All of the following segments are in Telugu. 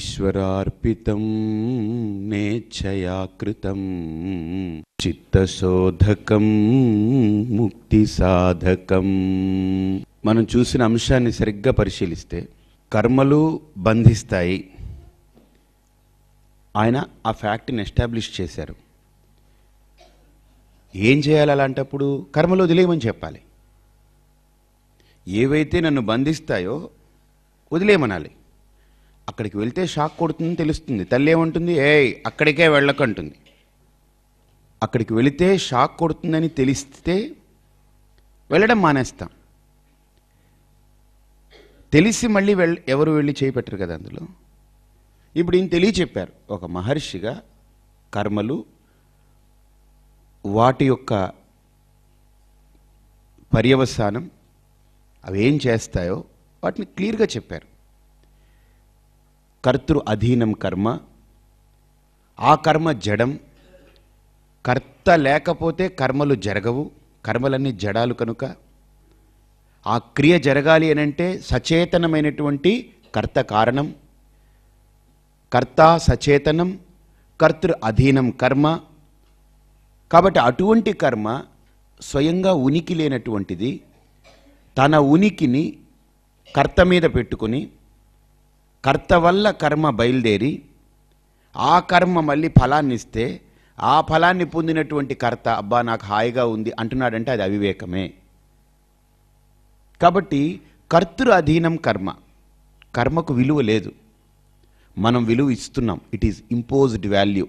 ఈశ్వరార్పితం నేచ్ఛయాకృతం చిత్తశోధకం ముక్తి సాధకం మనం చూసిన అంశాన్ని సరిగ్గా పరిశీలిస్తే కర్మలు బంధిస్తాయి ఆయన ఆ ఫ్యాక్ట్ని ఎస్టాబ్లిష్ చేశారు ఏం చేయాలి అలాంటప్పుడు కర్మలు వదిలేయమని చెప్పాలి ఏవైతే నన్ను బంధిస్తాయో వదిలేయమనాలి అక్కడికి వెళ్తే షాక్ కొడుతుందని తెలుస్తుంది తల్లి ఏమంటుంది ఏ అక్కడికే వెళ్ళకంటుంది అక్కడికి వెళితే షాక్ కొడుతుందని తెలిస్తే వెళ్ళడం మానేస్తాం తెలిసి మళ్ళీ వెళ్ ఎవరు వెళ్ళి చేయిపెట్టరు కదా అందులో ఇప్పుడు ఈయన తెలియచెప్పారు ఒక మహర్షిగా కర్మలు వాటి యొక్క పర్యవసానం అవి ఏం చేస్తాయో వాటిని క్లియర్గా చెప్పారు కర్తృ అధీనం కర్మ ఆ కర్మ జడం కర్త లేకపోతే కర్మలు జరగవు కర్మలన్నీ జడాలు కనుక ఆ క్రియ జరగాలి అనంటే సచేతనమైనటువంటి కర్త కారణం కర్త సచేతనం కర్తృ అధీనం కర్మ కాబట్టి అటువంటి కర్మ స్వయంగా ఉనికి లేనటువంటిది తన ఉనికిని కర్త మీద పెట్టుకుని కర్త వల్ల కర్మ బయలుదేరి ఆ కర్మ మళ్ళీ ఫలాన్ని ఇస్తే ఆ ఫలాన్ని పొందినటువంటి కర్త అబ్బా నాకు హాయిగా ఉంది అంటున్నాడంటే అది అవివేకమే కాబట్టి కర్తృ అధీనం కర్మ కర్మకు విలువ లేదు మనం విలువ ఇస్తున్నాం it is imposed value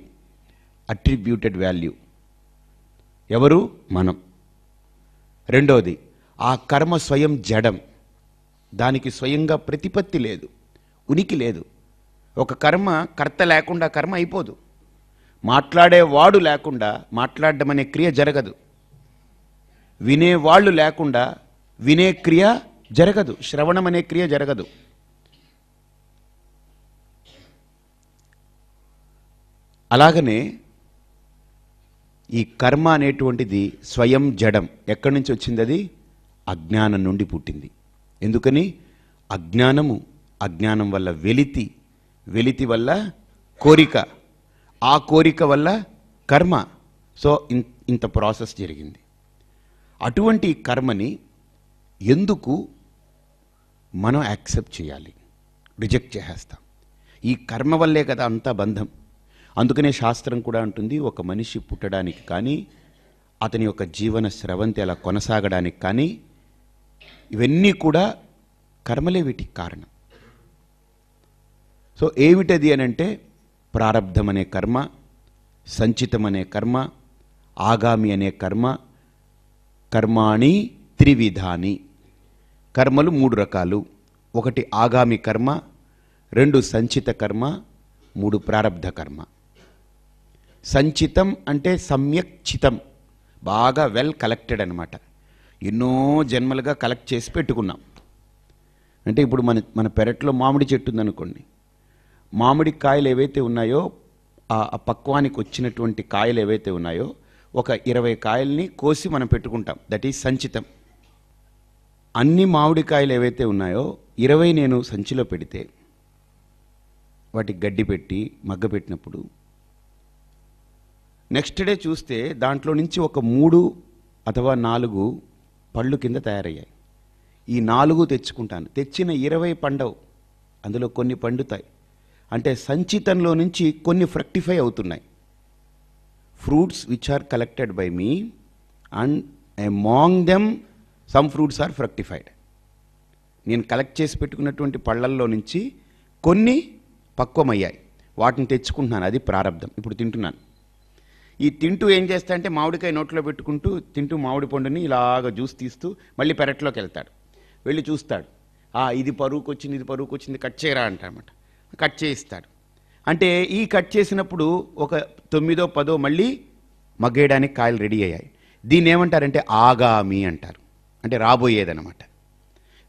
attributed value ఎవరు మనం రెండవది ఆ కర్మ స్వయం జడం దానికి స్వయంగా ప్రతిపత్తి లేదు ఉనికి లేదు ఒక కర్మ కర్త లేకుండా కర్మ అయిపోదు మాట్లాడేవాడు లేకుండా మాట్లాడడం అనే క్రియ జరగదు వినేవాళ్ళు లేకుండా వినే క్రియ జరగదు శ్రవణం అనే క్రియ జరగదు అలాగనే ఈ కర్మ అనేటువంటిది స్వయం జడం ఎక్కడి నుంచి వచ్చింది అది అజ్ఞానం నుండి పుట్టింది ఎందుకని అజ్ఞానము అజ్ఞానం వల్ల వెలితి వెలితి వల్ల కోరిక ఆ కోరిక వల్ల కర్మ సో ఇంత ప్రాసెస్ జరిగింది అటువంటి కర్మని ఎందుకు మనం యాక్సెప్ట్ చేయాలి రిజెక్ట్ చేసేస్తాం ఈ కర్మ వల్లే కదా అంత బంధం అందుకనే శాస్త్రం కూడా అంటుంది ఒక మనిషి పుట్టడానికి కానీ అతని యొక్క జీవన స్రవంతి అలా కొనసాగడానికి కానీ ఇవన్నీ కూడా కర్మలే వీటికి కారణం సో ఏమిటది అని అంటే ప్రారంధం అనే కర్మ సంచితం అనే కర్మ ఆగామి అనే కర్మ కర్మాణి త్రివిధాని కర్మలు మూడు రకాలు ఒకటి ఆగామి కర్మ రెండు సంచిత కర్మ మూడు ప్రారంధ కర్మ సంచితం అంటే సమ్యక్ చితం బాగా వెల్ కలెక్టెడ్ అనమాట ఎన్నో జన్మలుగా కలెక్ట్ చేసి పెట్టుకున్నాం అంటే ఇప్పుడు మన మన పెరట్లో మామిడి చెట్టు ఉందనుకోండి మామిడి కాయలు ఏవైతే ఉన్నాయో ఆ పక్వానికి వచ్చినటువంటి కాయలు ఏవైతే ఉన్నాయో ఒక ఇరవై కాయల్ని కోసి మనం పెట్టుకుంటాం దట్ ఈజ్ సంచితం అన్ని మామిడికాయలు ఏవైతే ఉన్నాయో ఇరవై నేను సంచిలో పెడితే వాటికి గడ్డి పెట్టి మగ్గ పెట్టినప్పుడు నెక్స్ట్ డే చూస్తే దాంట్లో నుంచి ఒక మూడు అథవా నాలుగు పళ్ళు కింద తయారయ్యాయి ఈ నాలుగు తెచ్చుకుంటాను తెచ్చిన ఇరవై పండవు అందులో కొన్ని పండుతాయి అంటే సంచితంలో నుంచి కొన్ని ఫ్రక్టిఫై అవుతున్నాయి fruits which are collected by me and among them some fruits are fructified నేను కలెక్ట్ చేసి పెట్టుకున్నటువంటి పళ్ళల్లో నుంచి కొన్ని పక్వమయ్యాయి వాటిని తెచ్చుకుంటున్నాను అది ప్రారంధం ఇప్పుడు తింటున్నాను ఈ తింటూ ఏం చేస్తా అంటే మామిడికాయ నోట్లో పెట్టుకుంటూ తింటూ మామిడి పండుని ఇలాగ జ్యూస్ తీస్తూ మళ్ళీ పెరట్లోకి వెళ్తాడు వెళ్ళి చూస్తాడు ఇది పరువుకు వచ్చింది ఇది పరువుకు వచ్చింది కట్ చేయరా అంటారన్నమాట కట్ చేయిస్తాడు అంటే ఈ కట్ చేసినప్పుడు ఒక తొమ్మిదో పదో మళ్ళీ మగ్గేయడానికి కాయలు రెడీ అయ్యాయి దీన్ని ఏమంటారంటే ఆగామి అంటారు అంటే రాబోయేదనమాట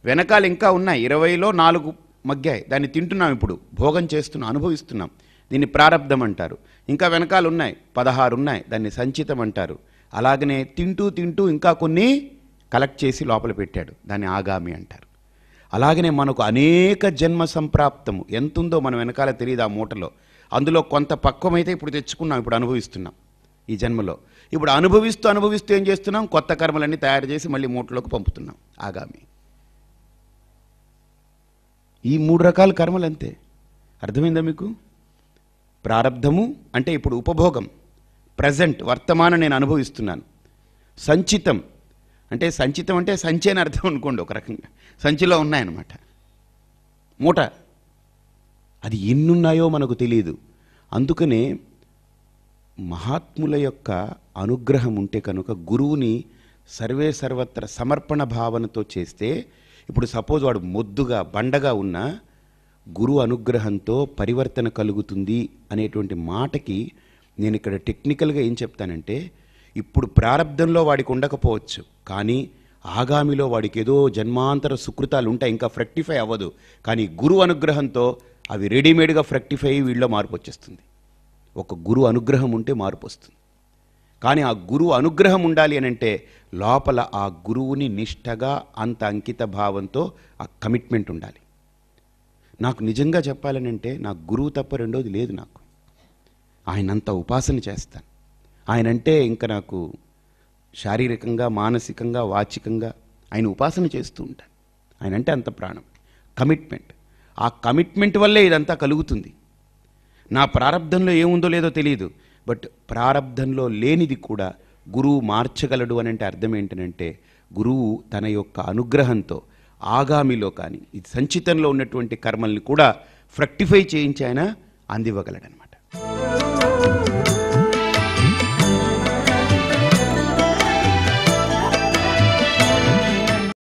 వెనకాల ఇంకా ఉన్నాయి ఇరవైలో నాలుగు మగ్గాయి దాన్ని తింటున్నాం ఇప్పుడు భోగం చేస్తున్నాం అనుభవిస్తున్నాం దీన్ని ప్రారంధం అంటారు ఇంకా వెనకాల ఉన్నాయి పదహారు ఉన్నాయి దాన్ని సంచితం అంటారు అలాగనే తింటూ తింటూ ఇంకా కొన్ని కలెక్ట్ చేసి లోపల పెట్టాడు దాన్ని ఆగామి అంటారు అలాగనే మనకు అనేక జన్మ సంప్రాప్తము ఎంతుందో మనం వెనకాల తెలియదు ఆ మూటలో అందులో కొంత పక్వమైతే ఇప్పుడు తెచ్చుకున్నాం ఇప్పుడు అనుభవిస్తున్నాం ఈ జన్మలో ఇప్పుడు అనుభవిస్తూ అనుభవిస్తూ ఏం చేస్తున్నాం కొత్త కర్మలన్నీ తయారు చేసి మళ్ళీ మూటలోకి పంపుతున్నాం ఆగామి ఈ మూడు రకాల కర్మలు అంతే అర్థమైందా మీకు ప్రారంధము అంటే ఇప్పుడు ఉపభోగం ప్రజెంట్ వర్తమానం నేను అనుభవిస్తున్నాను సంచితం అంటే సంచితం అంటే సంచి అని అర్థం అనుకోండి ఒక రకంగా సంచిలో ఉన్నాయన్నమాట మూట అది ఎన్నున్నాయో మనకు తెలియదు అందుకనే మహాత్ముల యొక్క అనుగ్రహం ఉంటే కనుక గురువుని సర్వే సర్వత్ర సమర్పణ భావనతో చేస్తే ఇప్పుడు సపోజ్ వాడు మొద్దుగా బండగా ఉన్న గురు అనుగ్రహంతో పరివర్తన కలుగుతుంది అనేటువంటి మాటకి నేను ఇక్కడ టెక్నికల్గా ఏం చెప్తానంటే ఇప్పుడు ప్రారంధంలో వాడికి ఉండకపోవచ్చు కానీ ఆగామిలో వాడికి ఏదో జన్మాంతర సుకృతాలు ఉంటాయి ఇంకా ఫ్రెక్టిఫై అవ్వదు కానీ గురువు అనుగ్రహంతో అవి రెడీమేడ్గా ఫ్రెక్టిఫై అయ్యి వీళ్ళలో మార్పు వచ్చేస్తుంది ఒక గురు అనుగ్రహం ఉంటే మార్పు వస్తుంది కానీ ఆ గురువు అనుగ్రహం ఉండాలి అని అంటే లోపల ఆ గురువుని నిష్టగా అంత అంకిత భావంతో ఆ కమిట్మెంట్ ఉండాలి నాకు నిజంగా చెప్పాలనంటే నా గురువు తప్ప రెండోది లేదు నాకు ఆయనంత ఉపాసన చేస్తాను ఆయన అంటే ఇంకా నాకు శారీరకంగా మానసికంగా వాచికంగా ఆయన ఉపాసన చేస్తూ ఉంటాను ఆయన అంటే అంత ప్రాణం కమిట్మెంట్ ఆ కమిట్మెంట్ వల్లే ఇదంతా కలుగుతుంది నా ప్రారంధంలో ఏముందో లేదో తెలియదు బట్ ప్రారంధంలో లేనిది కూడా గురువు మార్చగలడు అని అంటే అర్థం ఏంటనంటే గురువు తన యొక్క అనుగ్రహంతో ఆగామిలో కానీ ఇది సంచితంలో ఉన్నటువంటి కర్మల్ని కూడా ఫ్రక్టిఫై చేయించి ఆయన అందివ్వగలడనమాట